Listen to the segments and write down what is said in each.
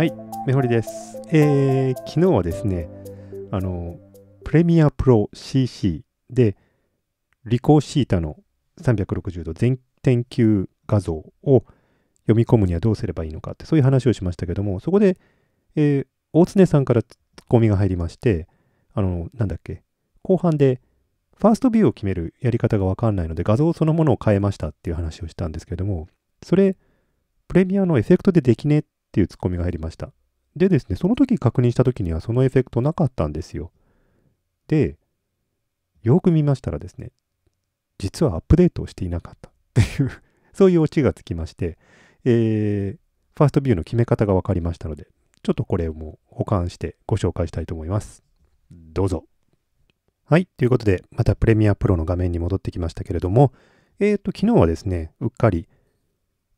はい、メほリです。えー、昨日はですね、あの、プレミアプロ CC で、リコーシータの360度全天球画像を読み込むにはどうすればいいのかって、そういう話をしましたけども、そこで、えー、大常さんからツッコミが入りまして、あの、なんだっけ、後半で、ファーストビューを決めるやり方がわかんないので、画像そのものを変えましたっていう話をしたんですけども、それ、プレミアのエフェクトでできねっっていうツッコミが入りました。でですね、その時確認した時にはそのエフェクトなかったんですよ。で、よく見ましたらですね、実はアップデートをしていなかったっていう そういうオチがつきまして、えー、ファーストビューの決め方が分かりましたので、ちょっとこれも保管してご紹介したいと思います。どうぞ。はい、ということで、またプレミアプロの画面に戻ってきましたけれども、えっ、ー、と、昨日はですね、うっかり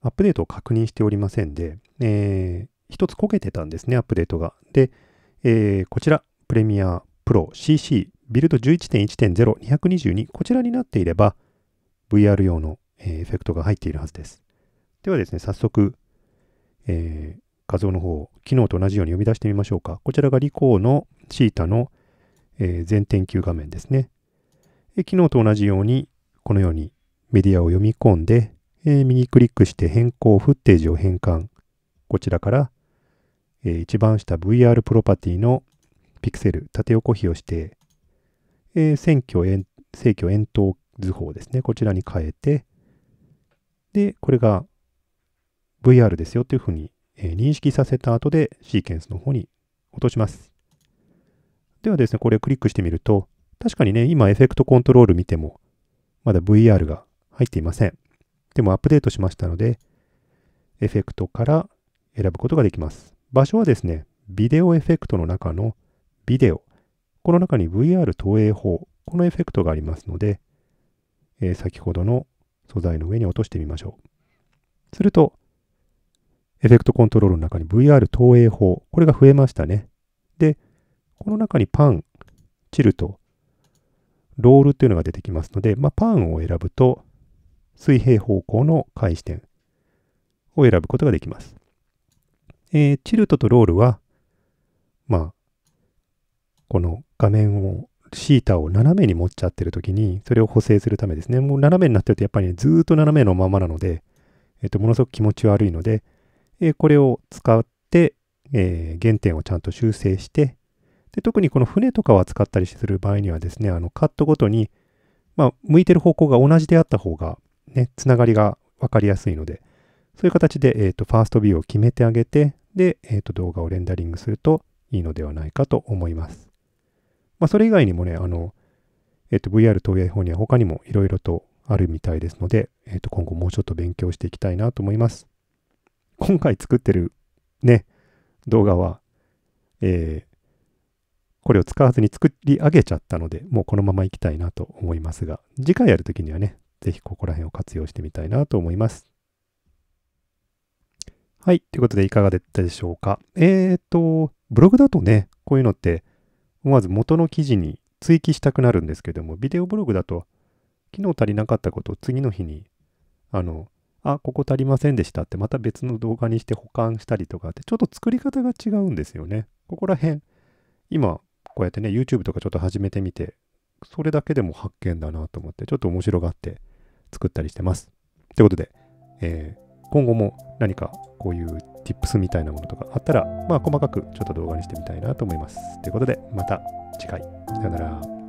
アップデートを確認しておりませんで、えー、1つ焦げてたんですね、アップデートが。で、えー、こちら、プレミアプロ CC ビルド11.1.0222こちらになっていれば VR 用の、えー、エフェクトが入っているはずです。ではですね、早速、えー、画像の方を昨日と同じように読み出してみましょうか。こちらがリコーのシータの、えー、全天球画面ですねで。昨日と同じようにこのようにメディアを読み込んでえー、右クリックして変更、フッテージを変換。こちらから、えー、一番下 VR プロパティのピクセル、縦横比をして、えー、選挙円、正円筒図法ですね。こちらに変えて、で、これが VR ですよというふうに、えー、認識させた後でシーケンスの方に落とします。ではですね、これをクリックしてみると、確かにね、今エフェクトコントロール見ても、まだ VR が入っていません。でもアップデートしましたので、エフェクトから選ぶことができます。場所はですね、ビデオエフェクトの中のビデオ。この中に VR 投影法。このエフェクトがありますので、えー、先ほどの素材の上に落としてみましょう。すると、エフェクトコントロールの中に VR 投影法。これが増えましたね。で、この中にパン、チルト、ロールっていうのが出てきますので、まあ、パンを選ぶと、水平方向の開始点を選ぶことができます。えー、チルトとロールは、まあ、この画面を、シータを斜めに持っちゃってる時に、それを補正するためですね。もう斜めになってるとやっぱり、ね、ずっと斜めのままなので、えっ、と、ものすごく気持ち悪いので、えー、これを使って、えー、原点をちゃんと修正して、で、特にこの船とかを使ったりする場合にはですね、あの、カットごとに、まあ、向いてる方向が同じであった方がね、つながりが分かりやすいので、そういう形で、えっ、ー、と、ファーストビューを決めてあげて、で、えっ、ー、と、動画をレンダリングするといいのではないかと思います。まあ、それ以外にもね、あの、えっ、ー、と、VR 投影法には他にもいろいろとあるみたいですので、えっ、と、今後もうちょっと勉強していきたいなと思います。今回作ってるね、動画は、えー、これを使わずに作り上げちゃったので、もうこのままいきたいなと思いますが、次回やるときにはね、ぜひここら辺を活用してみたいなと思います。はい。ということで、いかがだったでしょうか。えっ、と、ブログだとね、こういうのって、思わず元の記事に追記したくなるんですけども、ビデオブログだと、昨日足りなかったことを次の日に、あの、あ、ここ足りませんでしたって、また別の動画にして保管したりとかって、ちょっと作り方が違うんですよね。ここら辺、今、こうやってね、YouTube とかちょっと始めてみて、それだけでも発見だなと思って、ちょっと面白がって、作ったりしてます。ということで、えー、今後も何かこういう tips みたいなものとかあったら、まあ細かくちょっと動画にしてみたいなと思います。ということで、また次回。さよなら。